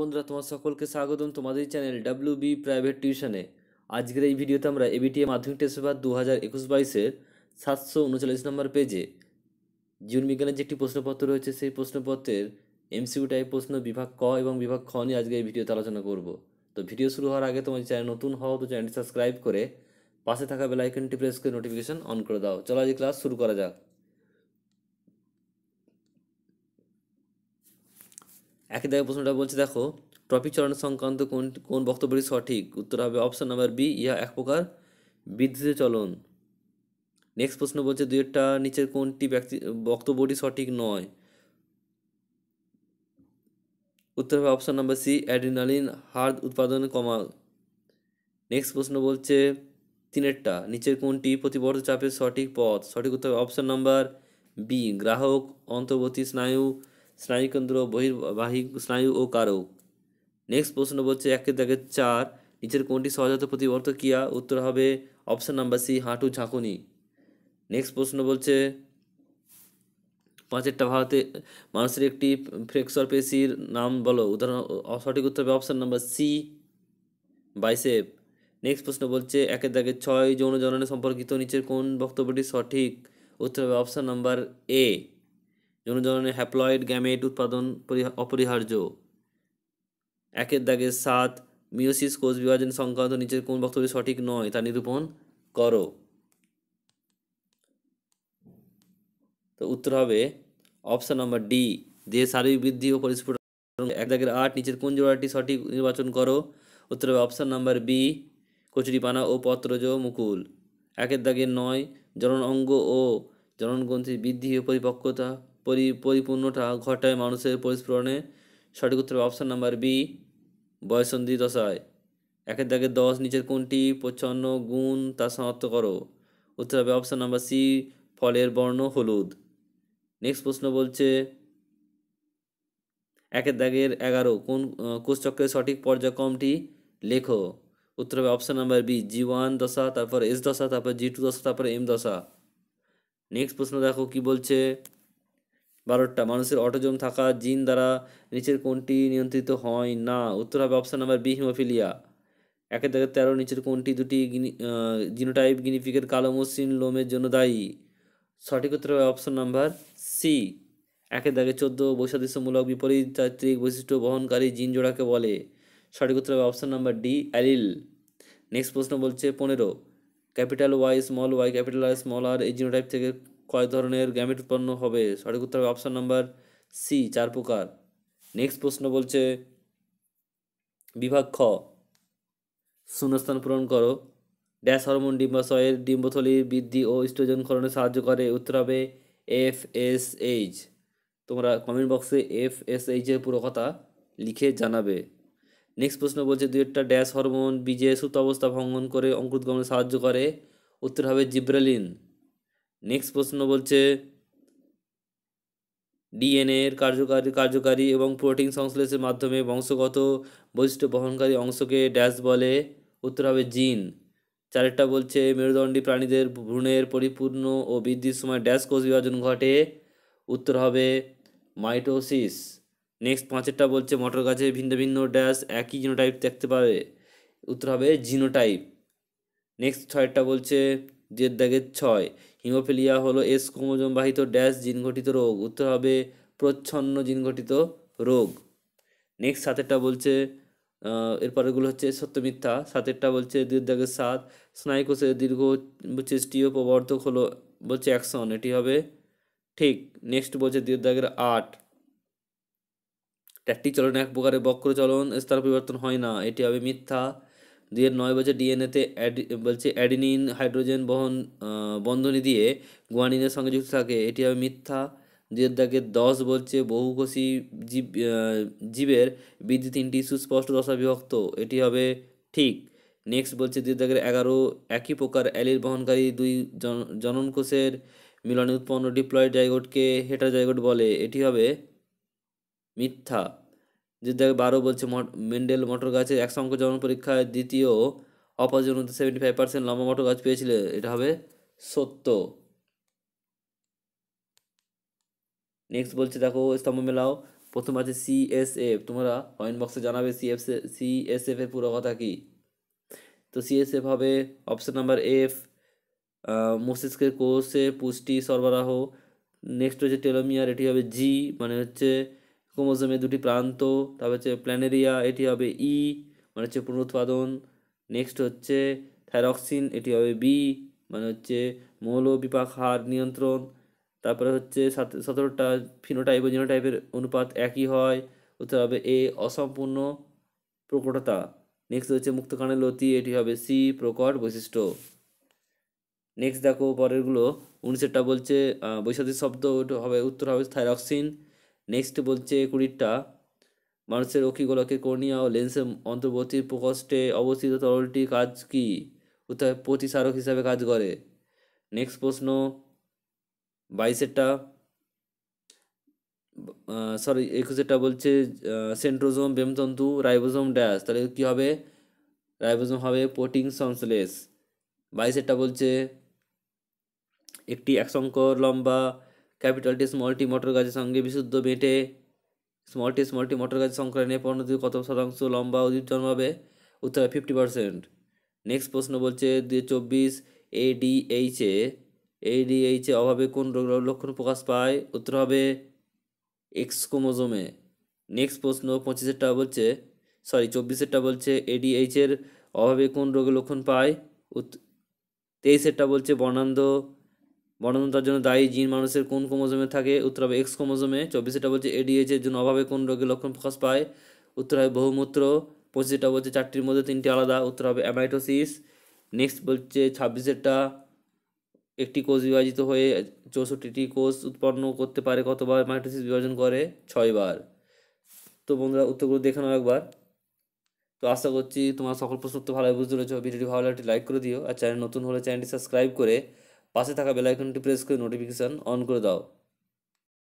বন্ধুরা তোমার সকলকে স্বাগতম তোমাদের চ্যানেল ডাব্লিউ বি প্রাইভেট টিউশনে আজকের এই ভিডিওতে আমরা এবিটিএ মাধ্যমিক টেস্ট পেপার দু হাজার একুশ বাইশের সাতশো উনচল্লিশ নম্বর পেজে জীবনবিজ্ঞানের যে একটি প্রশ্নপত্র রয়েছে সেই প্রশ্নপত্রের এমসিউ টাইপ প্রশ্ন বিভাগ ক এবং বিভাগ খ নিয়ে আজকে এই ভিডিওতে আলোচনা করব তো ভিডিও শুরু হওয়ার আগে তোমার চ্যানেল নতুন হও তো চ্যানেলটি সাবস্ক্রাইব করে পাশে থাকা বেলাইকনটি প্রেস করে নোটিফিকেশন অন করে দাও চলো আজ ক্লাস শুরু করা যাক একই দেখে প্রশ্নটা বলছে দেখো টপিক চয়ন সংক্রান্ত কোন কোন বক্তব্যটি সঠিক উত্তর হবে অপশান নাম্বার বি ইহা এক প্রকার বিদ্যুতের চলন নেক্সট প্রশ্ন বলছে একটা নিচের কোনটি ব্যক্তি বক্তব্যটি সঠিক নয় উত্তর হবে option number C adrenaline heart উৎপাদন কমা নেক্সট প্রশ্ন বলছে তিনেরটা নিচের কোনটি প্রতিবর্ত চাপের সঠিক পথ সঠিক উত্তর হবে অপশান নাম্বার বি গ্রাহক অন্তর্বর্তী স্নায়ু স্নায়ুকেন্দ্র বহির্বাহিক স্নায়ু ও কারক নেক্সট প্রশ্ন বলছে একে দাগের চার নিচের কোনটি সহজাত প্রতিবর্ত ক্রিয়া উত্তর হবে অপশান নাম্বার সি হাঁটু ঝাঁকুনি নেক্সট প্রশ্ন বলছে পাঁচেরটা ভারতে মানুষের একটি ফ্লেক্সর পেশির নাম বলো উদাহরণ সঠিক উত্তর হবে option number C bicep next প্রশ্ন বলছে একের দাগে ছয় যৌন জননে সম্পর্কিত নিচের কোন বক্তব্যটি সঠিক উত্তর হবে অপশান নাম্বার এ যৌন ধরনের হ্যাপ্লয়েড গ্যামেট উৎপাদন অপরিহার্য একের দাগে সাত মিওসিস কোষ বিভাজন সংক্রান্ত নিচের কোন বক্তব্য সঠিক নয় তা নিরূপণ করো তো উত্তর হবে অপশান নম্বর ডি দেহ শারীরিক বৃদ্ধি ও পরিস্ফুট এক দাগের আট নিচের কোন জোড়াটি সঠিক নির্বাচন করো উত্তর হবে অপশান নাম্বার বি কচুরিপানা ও পত্রজ মুকুল একের দাগের নয় জনন অঙ্গ ও জননগ্রন্থির বৃদ্ধি ও পরিপক্কতা পরিপূর্ণটা ঘটায় মানুষের পরিস্ফুরণে সঠিক উত্তর অপশান নাম্বার বি বয়সন্ধি দশায় একের দাগে দশ নিচের কোনটি প্রচ্ছন্ন গুণ তা শনাক্ত করো উত্তর হবে অপশান নাম্বার সি ফলের বর্ণ হলুদ নেক্সট প্রশ্ন বলছে একের দাগের এগারো কোন কোষচক্রের সঠিক পর্যায়ক্রমটি লেখো উত্তর হবে option number B G one দশা তারপর এস দশা তারপর জি টু দশা তারপর এম দশা নেক্সট প্রশ্ন দেখো কি বলছে বারোটা মানুষের অটোজম থাকা জিন দ্বারা নিচের কোনটি নিয়ন্ত্রিত হয় না উত্তর হবে অপশান নাম্বার বি হিমোফিলিয়া একে থেকে তেরো নিচের কোনটি দুটি গিনি জিনোটাইপ গিনিফিকের কালো মসৃণ লোমের জন্য দায়ী সঠিক উত্তর হবে অপশান নাম্বার সি একের দাগে চোদ্দ বৈশাদৃশ্যমূলক বিপরীত চারিত্রিক বৈশিষ্ট্য বহনকারী জিন জোড়াকে বলে সঠিক উত্তর হবে option number D allele next প্রশ্ন বলছে পনেরো capital Y small Y capital R small R এই জিনোটাইপ থেকে কয় ধরনের গ্যামেট উৎপন্ন হবে সঠিক উত্তর হবে অপশান নাম্বার সি চার প্রকার নেক্সট প্রশ্ন বলছে বিভাগ খ শূন্যস্থান পূরণ করো ড্যাশ হরমোন ডিম্বাশয়ের ডিম্বথলির বৃদ্ধি ও স্টোজন খরণে সাহায্য করে উত্তর হবে এফ এস এইচ তোমরা কমেন্ট বক্সে এফ এস এইচের পুরো কথা লিখে জানাবে নেক্সট প্রশ্ন বলছে দু একটা ড্যাশ হরমোন বীজে সুত অবস্থা ভঙ্গন করে অঙ্কুরগমনে সাহায্য করে উত্তর হবে জিব্রালিন নেক্সট প্রশ্ন বলছে ডিএনএ এর কার্যকারী কার্যকারী এবং প্রোটিন সংশ্লেষের মাধ্যমে বংশগত বৈশিষ্ট্য বহনকারী অংশকে ড্যাশ বলে উত্তর হবে জিন চারেরটা বলছে মেরুদণ্ডী প্রাণীদের ভ্রূণের পরিপূর্ণ ও বৃদ্ধির সময় ড্যাশ কোষ বিভাজন ঘটে উত্তর হবে মাইটোসিস নেক্সট পাঁচেরটা বলছে মটর গাছে ভিন্ন ভিন্ন ড্যাশ একই জিনোটাইপ দেখতে পাবে উত্তর হবে জিনোটাইপ নেক্সট ছয়েরটা বলছে দুয়ের দাগের ছয় হিমোফিলিয়া হলো এস ক্রোমোজোম বাহিত ড্যাশ জিনঘটিত রোগ উত্তর হবে প্রচ্ছন্ন জিনঘটিত রোগ নেক্সট সাতেরটা বলছে এরপরেগুলো হচ্ছে সত্য মিথ্যা সাতেরটা বলছে দুই দাগের সাত স্নায়ুকোষের দীর্ঘ চেষ্টীয় প্রবর্ধক হলো বলছে অ্যাকশন এটি হবে ঠিক নেক্সট বলছে দুই দাগের আট ট্যাট্টি চলন এক প্রকারের বক্র চলন স্থান পরিবর্তন হয় না এটি হবে মিথ্যা দিয়ে নয় বছর ডিএনএতে বলছে অ্যাডিনিন হাইড্রোজেন বহন বন্ধনী দিয়ে গুয়ানিনের সঙ্গে যুক্ত থাকে এটি হবে মিথ্যা দুই দাগে দশ বলছে বহুকোষী জীব জীবের বৃদ্ধি তিনটি সুস্পষ্ট দশা বিভক্ত এটি হবে ঠিক নেক্সট বলছে দুই দাগের এগারো একই প্রকার অ্যালির বহনকারী দুই জন জননকোষের মিলনে উৎপন্ন ডিপ্লয়েড জাইগোটকে হেটার জাইগোট বলে এটি হবে মিথ্যা যে বারো বলছে মেন্ডেল মটর গাছে এক সংখ্য জন্ম পরীক্ষায় দ্বিতীয় অপোজিট সেভেন্টি ফাইভ পার্সেন্ট লম্বা মটর গাছ পেয়েছিল এটা হবে সত্য নেক্সট বলছে দেখো স্তম্ভ মেলাও প্রথম আছে সিএসএফ তোমরা কমেন্ট বক্সে জানাবে সিএফ সিএসএফ এর পুরো কথা কী তো সিএসএফ হবে অপশান নাম্বার এফ মস্তিষ্কের কোষে পুষ্টি সরবরাহ নেক্সট হচ্ছে টেলোমিয়ার এটি হবে জি মানে হচ্ছে ক্রোমোজোমে দুটি প্রান্ত তারপর হচ্ছে প্ল্যানেরিয়া এটি হবে ই e, মানে হচ্ছে পুনরুৎপাদন নেক্সট হচ্ছে থাইরক্সিন এটি হবে বি মানে হচ্ছে মৌল বিপাক হার নিয়ন্ত্রণ তারপরে হচ্ছে সতেরোটা ফিনোটাইপ ও জিনোটাইপের অনুপাত একই হয় উত্তর হবে এ অসম্পূর্ণ প্রকটতা নেক্সট হচ্ছে মুক্তকানের লতি এটি হবে সি প্রকট বৈশিষ্ট্য নেক্সট দেখো পরেরগুলো উনিশেরটা বলছে বৈশাখী শব্দ হবে উত্তর হবে থাইরক্সিন নেক্সট বলছে কুড়িটা মানুষের অক্ষিগোলকের কর্নিয়া ও লেন্সের অন্তর্বর্তী প্রকোষ্ঠে অবস্থিত তরলটি কাজ কি কোথায় প্রতিসারক হিসাবে কাজ করে নেক্সট প্রশ্ন বাইশেরটা সরি একুশেরটা বলছে সেন্ট্রোজোম বেমতন্তু রাইবোজোম ড্যাশ তাহলে কি হবে রাইবোজোম হবে প্রোটিন সংশ্লেষ বাইশেরটা বলছে একটি এক লম্বা ক্যাপিটাল টি স্মল টি মটর গাছের সঙ্গে বিশুদ্ধ বেঁটে স্মল টি স্মল টি মটর গাছের সংক্রানে পণ্যটি কত শতাংশ লম্বা উদ্ভিদ জন্মাবে উত্তর ফিফটি পার্সেন্ট নেক্সট প্রশ্ন বলছে দুই চব্বিশ এডিএইচে এডিএইচে অভাবে কোন রোগ লক্ষণ প্রকাশ পায় উত্তর হবে এক্সকোমোজোমে নেক্সট প্রশ্ন পঁচিশেরটা বলছে সরি চব্বিশেরটা বলছে এডিএইচের অভাবে কোন রোগের লক্ষণ পায় তেইশেরটা বলছে বর্ণান্ধ বর্ণতন্ত্রের জন্য দায়ী জিন মানুষের কোন ক্রোমোজোমে থাকে উত্তর হবে এক্স ক্রোমোজোমে চব্বিশেটা বলছে এডিএইচের জন্য অভাবে কোন রোগের লক্ষণ প্রকাশ পায় উত্তর হবে বহুমূত্র পঁচিশটা বলছে চারটির মধ্যে তিনটি আলাদা উত্তর হবে অ্যামাইটোসিস নেক্সট বলছে ছাব্বিশেরটা একটি কোষ বিভাজিত হয়ে চৌষট্টিটি কোষ উৎপন্ন করতে পারে কতবার মাইটোসিস বিভাজন করে ছয়বার তো বন্ধুরা উত্তরগুলো দেখে নাও একবার তো আশা করছি তোমার সকল প্রশ্ন তো ভালোই বুঝতে পেরেছো ভিডিওটি ভালো লাগলে লাইক করে দিও আর চ্যানেল নতুন হলে চ্যানেলটি সাবস্ক্রাইব করে পাশে থাকা বেলাইকনটি প্রেস করে নোটিফিকেশান অন করে দাও